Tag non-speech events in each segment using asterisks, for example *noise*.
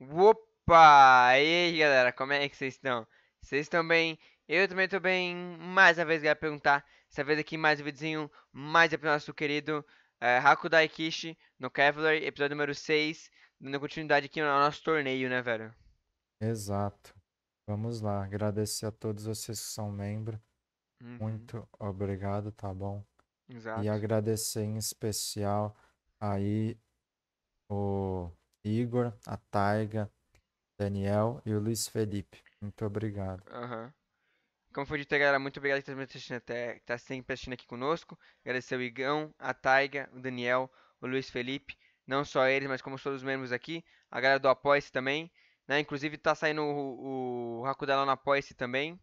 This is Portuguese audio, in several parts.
Opa! E aí, galera, como é que vocês estão? Vocês estão bem? Eu também estou bem. Mais uma vez, galera, perguntar. Essa vez aqui, mais um videozinho, mais é pro nosso querido é, eh, Hakudai Kishi no Cavalry, episódio número 6, dando continuidade aqui no nosso torneio, né, velho? Exato. Vamos lá, agradecer a todos vocês que são membro. Uhum. Muito obrigado, tá bom? Exato. E agradecer em especial aí o Igor, a Taiga, Daniel e o Luiz Felipe. Muito obrigado. Uhum. Como foi dito, galera, muito obrigado por estar até, tá sempre assistindo aqui conosco. Agradecer o Igão, a Taiga, o Daniel, o Luiz Felipe. Não só eles, mas como todos os membros aqui. A galera do Apoia-se também. Né? Inclusive tá saindo o, o Hakudela no Apoia-se também.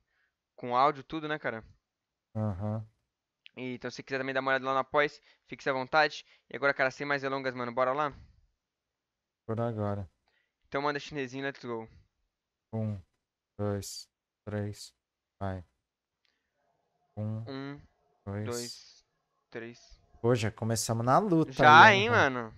Com áudio, tudo, né, cara? Aham. Uhum. Então, se quiser também dar uma olhada lá no Apoia-se, fique à vontade. E agora, cara, sem mais delongas, mano, bora lá? Por agora. Então manda chinesinho, let's go. Um, dois, três, vai. Um, um dois. dois, três. Pô, já começamos na luta. Já, aí, hein, né, mano?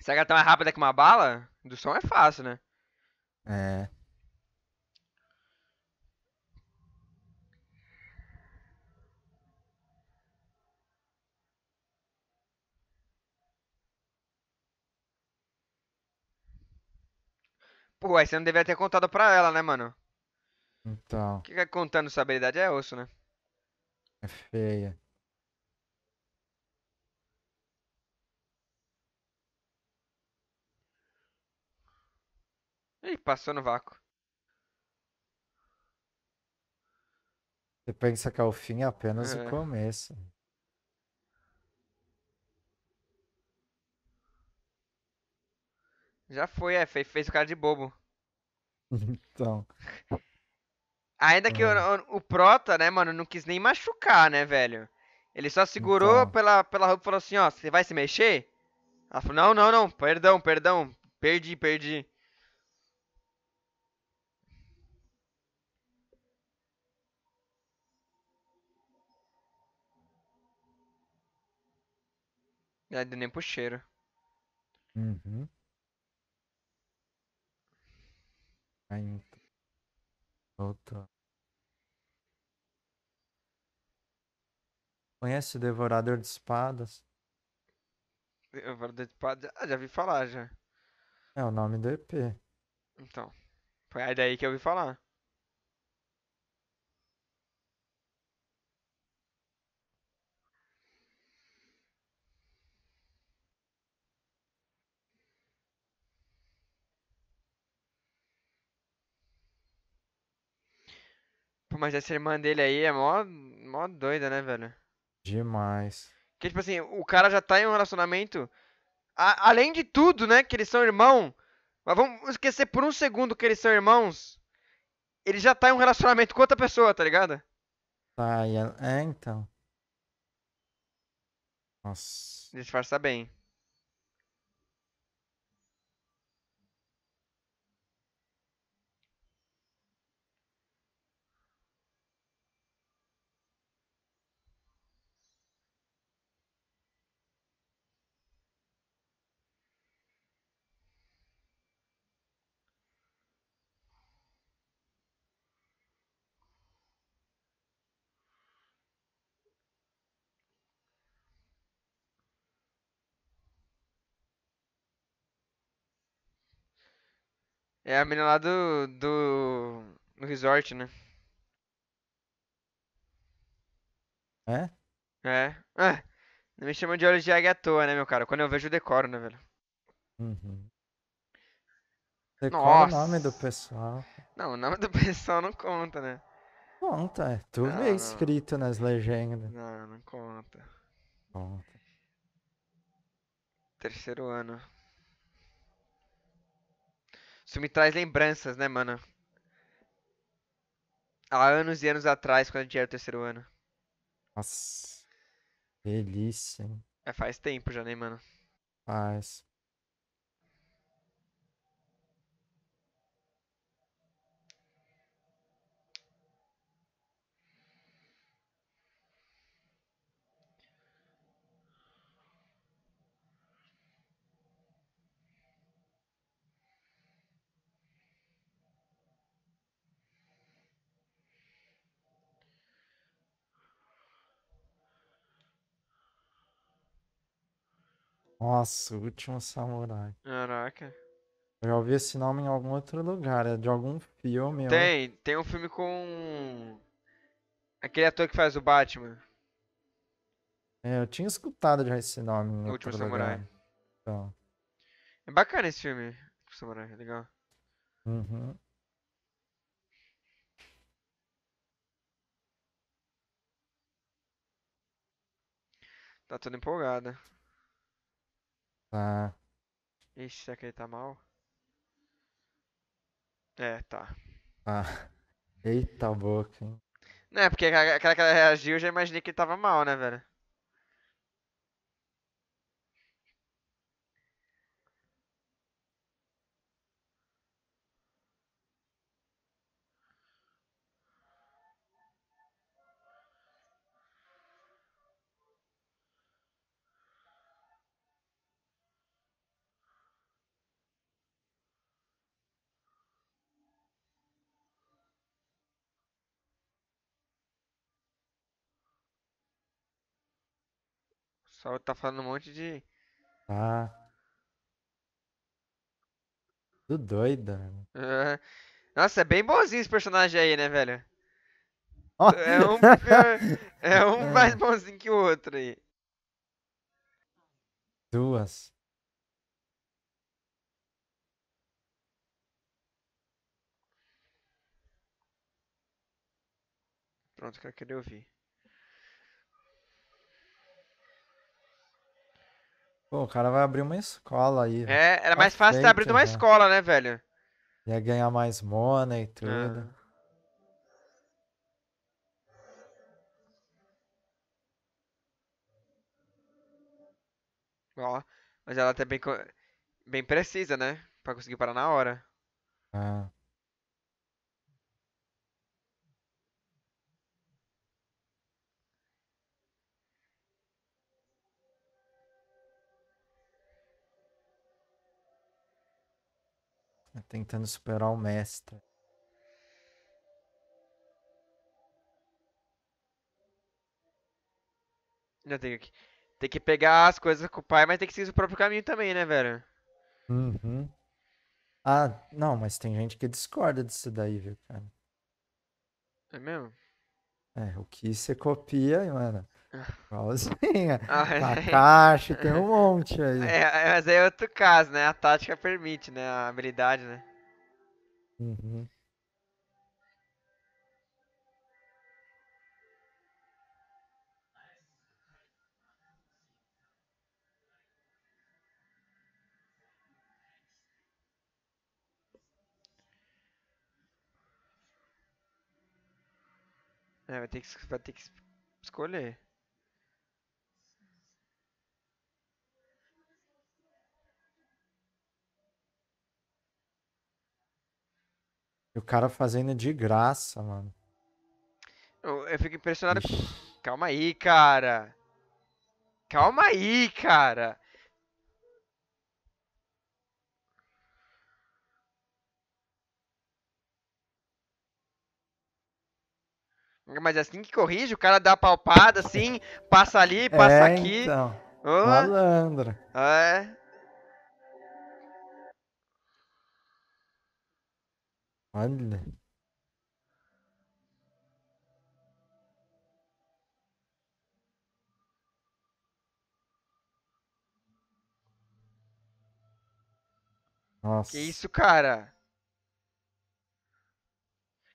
Será que ela tá mais rápida que uma bala? Do som é fácil, né? É. Pô, aí você não devia ter contado pra ela, né, mano? Então. O que, é contando sua habilidade é osso, né? É feia. Ih, passou no vácuo. Você pensa que é o fim é apenas é. o começo. Já foi, é. Fez, fez o cara de bobo. *laughs* então. Ainda que o, é. o, o, Prota, né, mano, não quis nem machucar, né, velho? Ele só segurou então. pela, pela roupa e falou assim, ó, você vai se mexer? Ela falou, não, não, não, perdão, perdão. Perdi, perdi. Ela deu nem pro cheiro. Uhum. Ai, Conhece o Devorador de Espadas? Devorador de Espadas? Ah, já vi falar já. É o nome do EP. Então. Foi aí daí que eu vi falar. Pô, mas essa irmã dele aí é mó, mó doida, né, velho? Demais. Que tipo assim, o cara já tá em um relacionamento. A, além de tudo, né, que eles são irmão. Mas vamos esquecer por um segundo que eles são irmãos. Ele já tá em um relacionamento com outra pessoa, tá ligado? Tá, ah, é então. Nossa. Disfarça bem. É a menina lá do. do. do resort, né? É? É. Ah, não me chamam de olho de águia à toa, né, meu cara? Quando eu vejo, o decoro, né, velho? Uhum. Decora Nossa. o nome do pessoal. Não, o nome do *laughs* pessoal não conta, né? Conta, é Tu não, escrito nas legendas. Não, não conta. Conta. Terceiro ano. Isso me traz lembranças, né, mano? Há anos e anos atrás, quando a gente era o terceiro ano. Nossa. Delícia. É, faz tempo já, né, mano? Faz. Nossa, o último samurai. Caraca. Eu já ouvi esse nome em algum outro lugar, é de algum filme. Tem, ou... tem um filme com. Aquele ator que faz o Batman. É, eu tinha escutado já esse nome. Em o Último lugar. Samurai. Então. É bacana esse filme, Samurai, é legal. Uhum. Tá toda empolgada. Tá. Ixi, será que ele tá mal? É, tá. Ah. Eita boca, hein? Não, é porque aquela que ela reagiu, eu já imaginei que ele tava mal, né, velho? só tá falando um monte de. Ah. Tá. Tudo doido, Nossa, é bem bonzinho esse personagem aí, né, velho? Oh. É um, é *laughs* um mais bonzinho que o outro aí. Duas. Pronto, que eu queria ouvir. Pô, o cara vai abrir uma escola aí. É, era mais fácil ter abrido uma escola, né, velho? Ia ganhar mais money e tudo. Ah. Ó, mas ela tá bem, bem precisa, né? Pra conseguir parar na hora. Ah. Tá tentando superar o mestre. Já tem que, tem que pegar as coisas com o pai, mas tem que seguir o próprio caminho também, né, velho? Uhum. Ah, não, mas tem gente que discorda disso daí, viu, cara? É mesmo? É, o que você copia, mano. Igualzinha. *laughs* Ah, Takashi, é. tem um monte aí. É, é, mas aí é outro caso, né? A tática permite, né? A habilidade, né? Uhum. É, vai ter que, vai ter que escolher. E o cara fazendo de graça, mano. Eu, eu fico impressionado. Ixi. Calma aí, cara. Calma aí, cara. Mas assim que corrige, o cara dá a palpada assim, passa ali, passa é, aqui. Então, oh. Malandro. É. Harbiden. Nossa. Que isso, cara?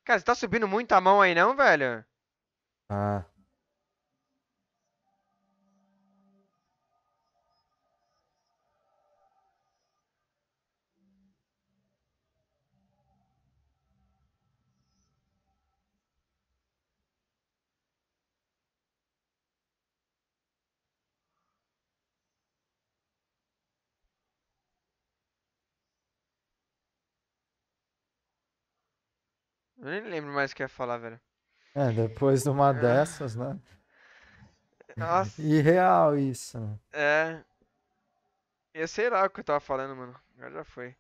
Cara, você tá subindo muito a mão aí não, velho? Ah. Eu nem lembro mais o que ia falar, velho. É, depois de uma é. dessas, né? Nossa. Irreal isso. Né? É. Eu sei lá o que eu tava falando, mano. Agora já foi.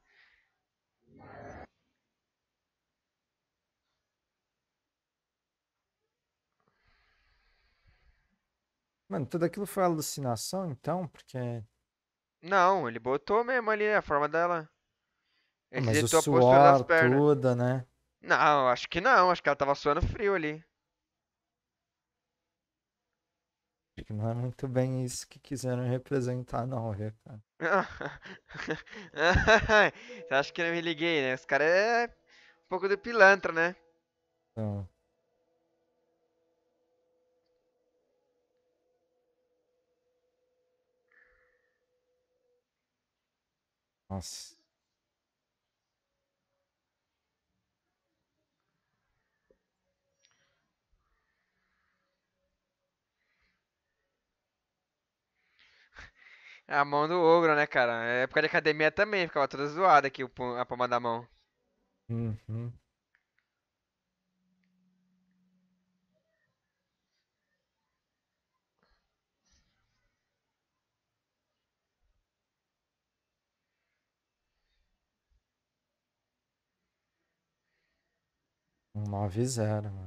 Mano, tudo aquilo foi alucinação, então? Porque. Não, ele botou mesmo ali a forma dela. Ele Mas o suor, tudo, né? Não, acho que não. Acho que ela tava suando frio ali. Acho que não é muito bem isso que quiseram representar, não, Rê, cara. *laughs* Você acha que não me liguei, né? Os caras é um pouco de pilantra, né? Não. Nossa. É a mão do ogro, né, cara? É época de academia também, ficava toda zoada aqui a palma da mão. Uhum. Nove zero, mano.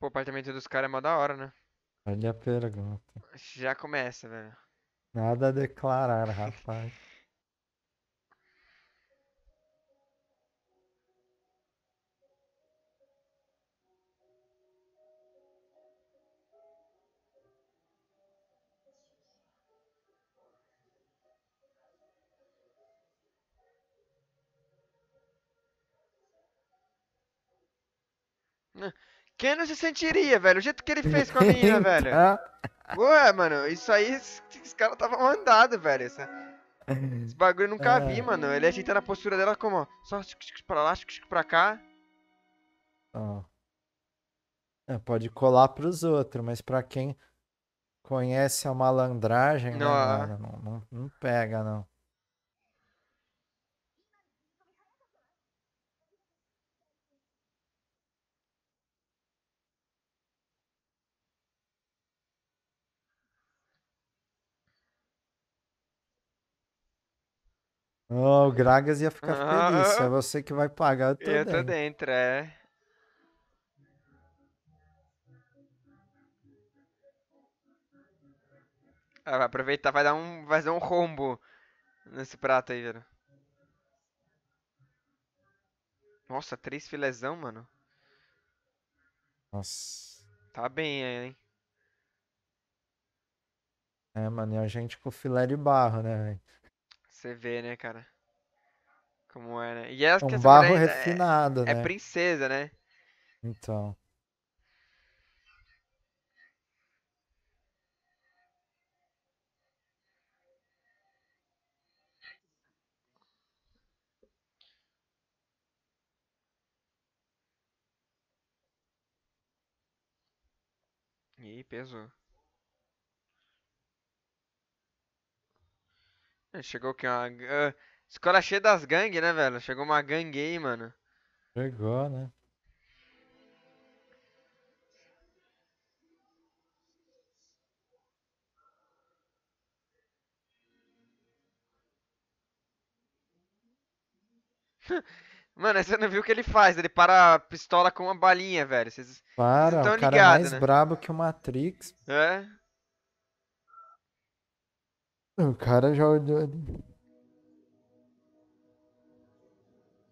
Pô, o apartamento dos caras é mó da hora, né? Olha a pergunta. Já começa, velho. Nada a declarar, rapaz. *laughs* Quem não se sentiria, velho? O jeito que ele fez com a *laughs* menina, então... velho. Ué, mano, isso aí, os caras tava mandado, velho. Essa... Esse bagulho eu nunca é. vi, mano. Ele ajeita na postura dela como, ó, só pra lá, pra cá. Ó. É, pode colar pros outros, mas pra quem conhece a malandragem, não, né, mano, não, não, não pega, não. Oh, o Gragas ia ficar ah, feliz. Ah, é ah. você que vai pagar. Eu tô, eu tô dentro, é. Ah, vai aproveitar, vai dar um, vai dar um rombo nesse prato aí, velho. Nossa, três filezão, mano. Nossa. Tá bem aí, hein? É, mano, e a gente com filé de barro, né, velho? Você vê, né, cara? Como é, né? E essa, é é um barro é refinado, é, né? É princesa, né? Então. E pesou. É, chegou que uma. Uh, escola cheia das gangues, né, velho? Chegou uma gangue aí, mano. Chegou, né? *laughs* Mano, você não viu o que ele faz? Ele para a pistola com uma balinha, velho. Vocês para, estão o cara ligados, é mais né? brabo que o Matrix. É? O cara já olhou ali.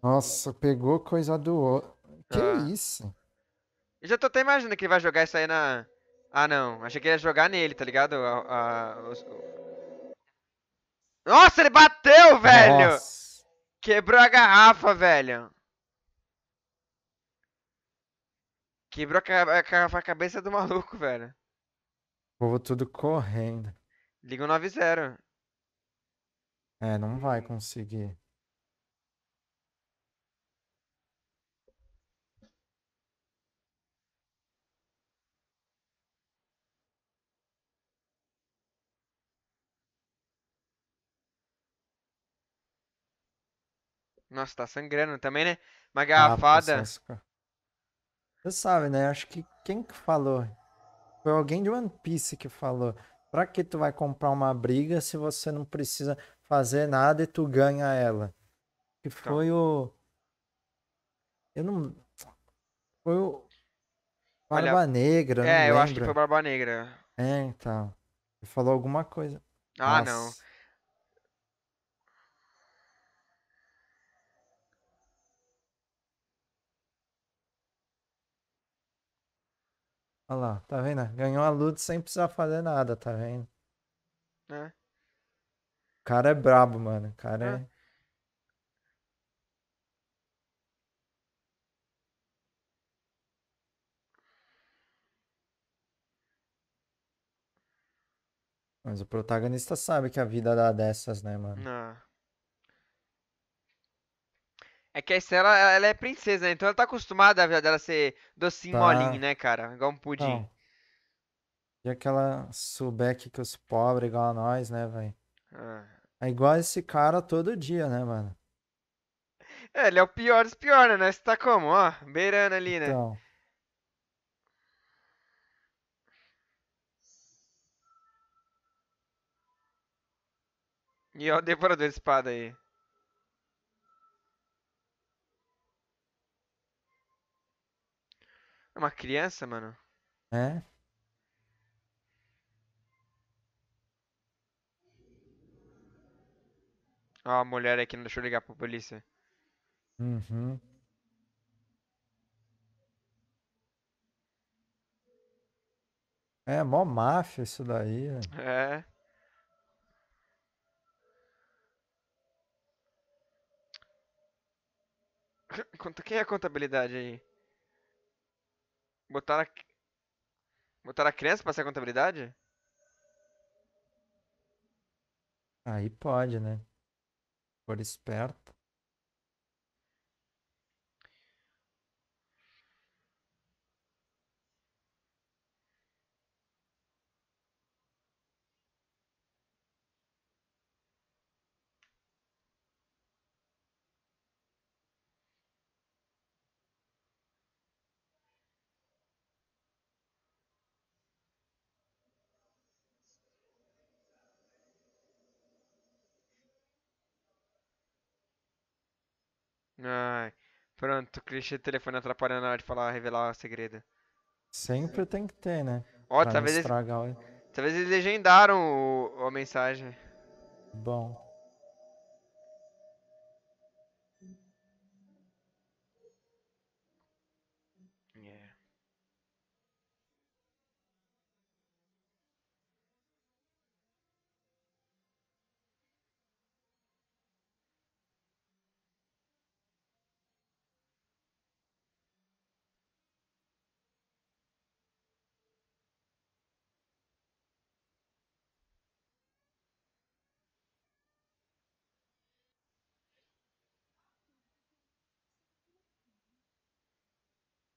Nossa, pegou coisa do outro. Que ah. isso? Eu já tô até imaginando que ele vai jogar isso aí na. Ah, não. Achei que ele ia jogar nele, tá ligado? A, a, Nossa, ele bateu, velho! Nossa. Quebrou a garrafa, velho. Quebrou a, a, a cabeça do maluco, velho. Povo tudo correndo. Liga o 9-0. É, não vai conseguir. Nossa, tá sangrando também, né? Uma tá, garrafada. Ah, Você sabe, né? Acho que quem que falou? Foi alguém de One Piece que falou. Para que tu vai comprar uma briga se você não precisa fazer nada e tu ganha ela? Que então. foi tá. o. Eu não. Foi o. Barba Olha, Negra. É, eu lembra? acho que foi Barba Negra. É, então. Ele falou alguma coisa. Ah, Nossa. não. Olha lá, tá vendo? Ganhou a luta sem precisar fazer nada, tá vendo? É. O cara é brabo, mano. O cara é. é... Mas o protagonista sabe que a vida dá dessas, né, mano? Não. É que a Estela, ela é princesa, né? então ela tá acostumada a vida dela ser docinho tá. molinho, né, cara? Igual um pudim. E já que ela souber que, que eu sou pobre igual a nós, né, velho? Ah. É igual esse cara todo dia, né, mano? É, ele é o pior dos piores, né? Você tá como? Ó, beirando ali, né? Então. E ó, o devorador de espada aí. É uma criança, mano? É. Ó, ah, a mulher aqui não eu ligar pra polícia. Uhum. É, mó máfia isso daí. É. Quanto é. *coughs* que é a contabilidade aí? Botaram a... a criança pra ser a contabilidade? Aí pode, né? por esperto. Ai, pronto, clichê do telefone atrapalhando a hora de falar, revelar o segredo. Sempre tem que ter, né? Ó, talvez eles, talvez eles legendaram o, a mensagem. Bom.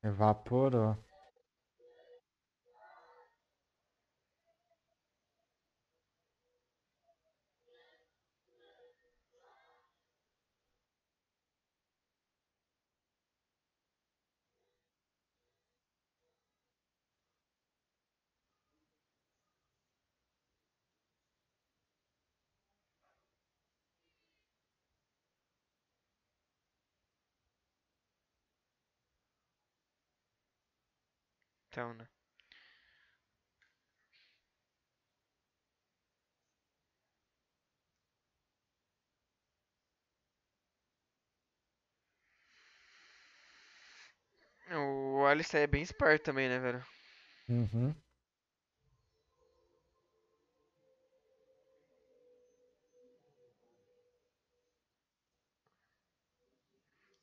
Evaporou. então, né? O Alistair é bem esperto também, né, velho? Uhum.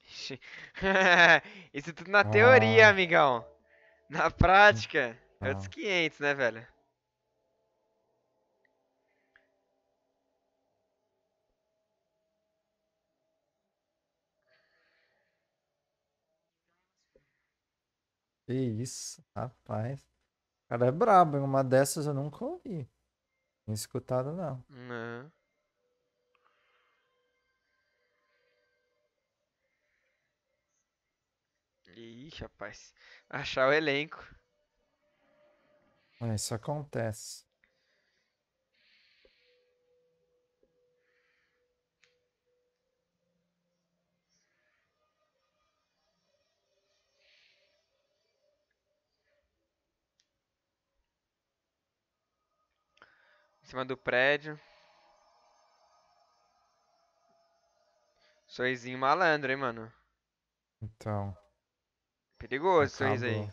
*laughs* Isso tudo na ah. teoria, amigão. Na prática, ah. é outros 500, né, velho? Que isso, rapaz. O cara é brabo, uma dessas eu nunca ouvi. Não escutado, não. Não. Peguei, ixi, rapaz. Achar o elenco. Ah, isso acontece. Em cima do prédio. Soizinho malandro, hein, mano? Então. Perigoso esse sorriso aí.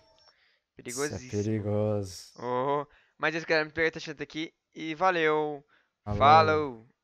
Perigosíssimo. Isso é perigoso. Oh, mas esse cara me pegou tá achando aqui e valeu. Falou. Falou.